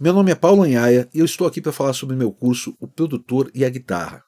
Meu nome é Paulo Anhaia e eu estou aqui para falar sobre meu curso O Produtor e a Guitarra.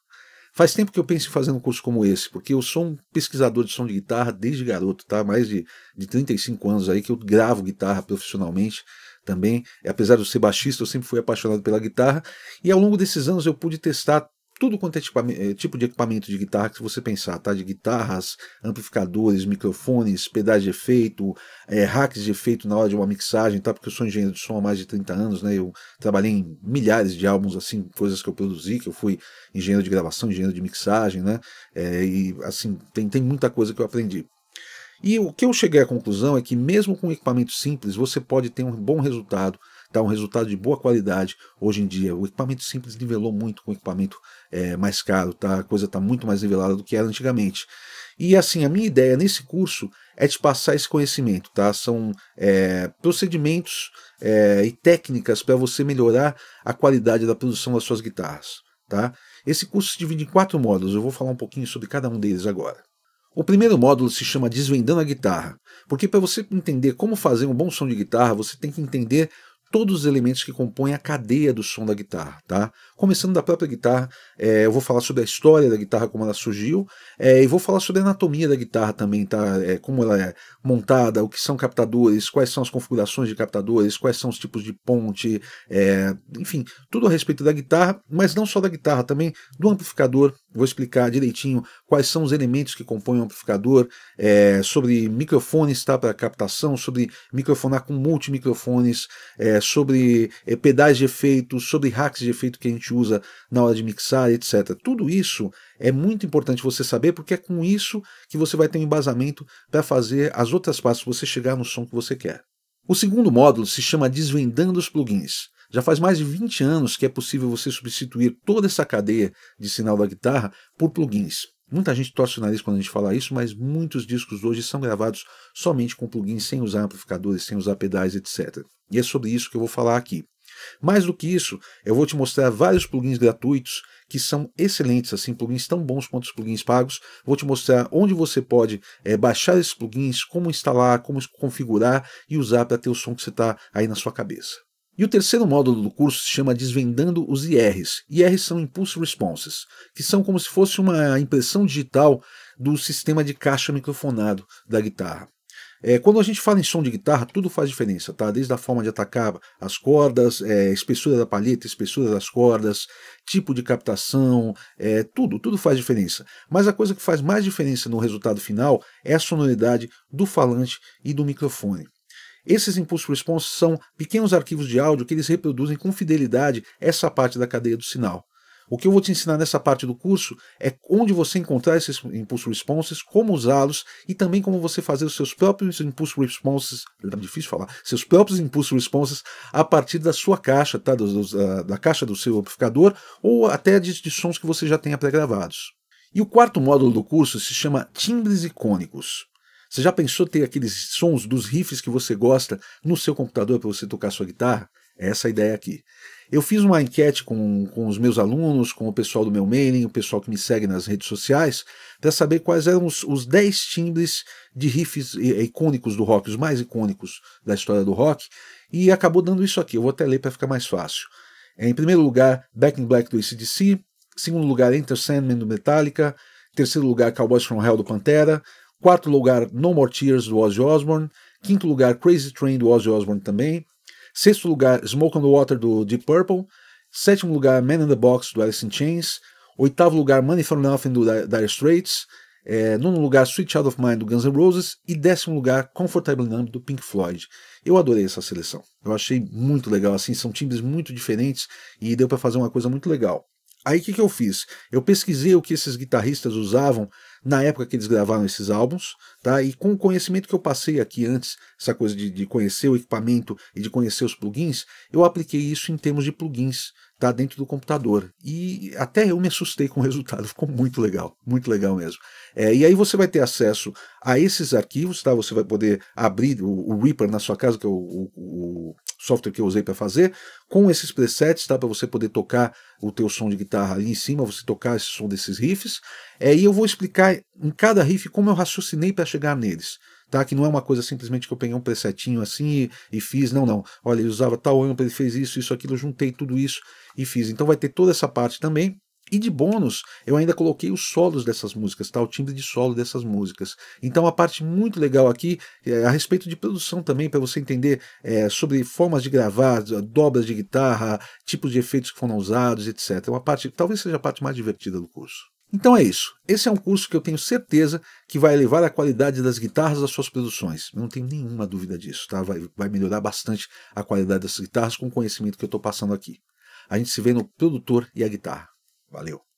Faz tempo que eu penso em fazer um curso como esse, porque eu sou um pesquisador de som de guitarra desde garoto, tá? Mais de, de 35 anos aí que eu gravo guitarra profissionalmente também. E apesar de eu ser baixista, eu sempre fui apaixonado pela guitarra. E ao longo desses anos eu pude testar tudo quanto é eh, tipo de equipamento de guitarra que você pensar, tá? De guitarras, amplificadores, microfones, pedais de efeito, é, eh, hacks de efeito na hora de uma mixagem, tá? Porque eu sou engenheiro de som há mais de 30 anos, né? Eu trabalhei em milhares de álbuns, assim, coisas que eu produzi, que eu fui engenheiro de gravação, engenheiro de mixagem, né? É, e, assim, tem, tem muita coisa que eu aprendi. E o que eu cheguei à conclusão é que mesmo com equipamento simples, você pode ter um bom resultado dá um resultado de boa qualidade hoje em dia. O equipamento simples nivelou muito com o equipamento é, mais caro, tá? a coisa está muito mais nivelada do que era antigamente. E assim, a minha ideia nesse curso é te passar esse conhecimento, tá? São é, procedimentos é, e técnicas para você melhorar a qualidade da produção das suas guitarras, tá? Esse curso se divide em quatro módulos, eu vou falar um pouquinho sobre cada um deles agora. O primeiro módulo se chama Desvendando a Guitarra, porque para você entender como fazer um bom som de guitarra, você tem que entender todos os elementos que compõem a cadeia do som da guitarra, tá? Começando da própria guitarra, é, eu vou falar sobre a história da guitarra, como ela surgiu, é, e vou falar sobre a anatomia da guitarra também, tá? É, como ela é montada, o que são captadores, quais são as configurações de captadores, quais são os tipos de ponte, é, enfim, tudo a respeito da guitarra, mas não só da guitarra, também do amplificador. Vou explicar direitinho quais são os elementos que compõem o amplificador, é, sobre microfones, tá? Para captação, sobre microfonar com multimicrofones, é, sobre é, pedais de efeito, sobre hacks de efeito que a gente usa na hora de mixar, etc. Tudo isso é muito importante você saber, porque é com isso que você vai ter um embasamento para fazer as outras partes, você chegar no som que você quer. O segundo módulo se chama Desvendando os Plugins. Já faz mais de 20 anos que é possível você substituir toda essa cadeia de sinal da guitarra por plugins. Muita gente torce o nariz quando a gente fala isso, mas muitos discos hoje são gravados somente com plugins, sem usar amplificadores, sem usar pedais, etc. E é sobre isso que eu vou falar aqui. Mais do que isso, eu vou te mostrar vários plugins gratuitos que são excelentes, assim, plugins tão bons quanto os plugins pagos. Vou te mostrar onde você pode é, baixar esses plugins, como instalar, como configurar e usar para ter o som que você está aí na sua cabeça. E o terceiro módulo do curso se chama Desvendando os IRs. IRs são Impulse Responses, que são como se fosse uma impressão digital do sistema de caixa microfonado da guitarra. É, quando a gente fala em som de guitarra, tudo faz diferença, tá? Desde a forma de atacar as cordas, é, espessura da palheta, espessura das cordas, tipo de captação, é, tudo, tudo faz diferença. Mas a coisa que faz mais diferença no resultado final é a sonoridade do falante e do microfone. Esses impulse response são pequenos arquivos de áudio que eles reproduzem com fidelidade essa parte da cadeia do sinal. O que eu vou te ensinar nessa parte do curso é onde você encontrar esses impulse responses, como usá-los e também como você fazer os seus próprios impulse responses, é difícil falar, seus próprios impulse responses a partir da sua caixa, tá, da, ah, da, caixa do seu amplificador ou até de, de sons que você já tenha pré-gravados. E o quarto módulo do curso se chama Timbres Icônicos. Você já pensou ter aqueles sons dos riffs que você gosta no seu computador para você tocar sua guitarra? É essa é a ideia aqui. Eu fiz uma enquete com, com os meus alunos, com o pessoal do meu mailing, o pessoal que me segue nas redes sociais, para saber quais eram os, os 10 timbres de riffs icônicos do rock, os mais icônicos da história do rock, e acabou dando isso aqui. Eu vou até ler para ficar mais fácil. É, em primeiro lugar, Back in Black do ACDC. Segundo lugar, Enter Sandman do Metallica. Terceiro lugar, Cowboys from Hell do Pantera. Quarto lugar, No More Tears, do Ozzy Osbourne. Quinto lugar, Crazy Train, do Ozzy Osbourne também. Sexto lugar, Smoke on the Water, do Deep Purple. Sétimo lugar, Man in the Box, do Alice in Chains. Oitavo lugar, Money for Nothing, do Dire Straits. É, nono lugar, Sweet Child of Mine, do Guns N' Roses. E décimo lugar, Comfortable Numb, do Pink Floyd. Eu adorei essa seleção. Eu achei muito legal, assim, são times muito diferentes e deu para fazer uma coisa muito legal. Aí o que, que eu fiz? Eu pesquisei o que esses guitarristas usavam na época que eles gravaram esses álbuns, tá? E com o conhecimento que eu passei aqui antes, essa coisa de, de conhecer o equipamento e de conhecer os plugins, eu apliquei isso em termos de plugins, tá? Dentro do computador. E até eu me assustei com o resultado, ficou muito legal, muito legal mesmo. É, e aí você vai ter acesso a esses arquivos, tá? Você vai poder abrir o, o Reaper na sua casa, que é o, o, software que eu usei para fazer. Com esses presets, tá? Para você poder tocar o teu som de guitarra ali em cima, você tocar esse som desses riffs. É, e eu vou explicar em cada riff como eu raciocinei para chegar neles. Tá? Que não é uma coisa simplesmente que eu peguei um presetinho assim e, e fiz, não, não. Olha, ele usava tal ampla, ele fez isso, isso, aquilo, juntei tudo isso e fiz. Então vai ter toda essa parte também. E de bônus, eu ainda coloquei os solos dessas músicas, tá? o timbre de solo dessas músicas. Então, a parte muito legal aqui, é, a respeito de produção também, para você entender é, sobre formas de gravar, dobras de guitarra, tipos de efeitos que foram usados, etc. É uma parte, talvez seja a parte mais divertida do curso. Então é isso. Esse é um curso que eu tenho certeza que vai elevar a qualidade das guitarras das suas produções. Eu não tenho nenhuma dúvida disso, tá? Vai, vai melhorar bastante a qualidade das guitarras com o conhecimento que eu estou passando aqui. A gente se vê no produtor e a guitarra. Valeu.